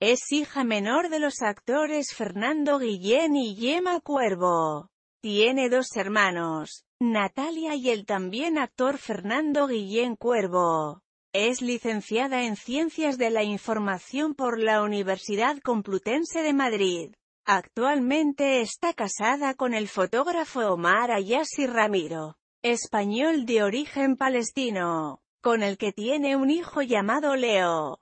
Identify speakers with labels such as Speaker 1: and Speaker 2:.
Speaker 1: Es hija menor de los actores Fernando Guillén y Yema Cuervo. Tiene dos hermanos, Natalia y el también actor Fernando Guillén Cuervo. Es licenciada en Ciencias de la Información por la Universidad Complutense de Madrid. Actualmente está casada con el fotógrafo Omar Ayasi Ramiro, español de origen palestino, con el que tiene un hijo llamado Leo.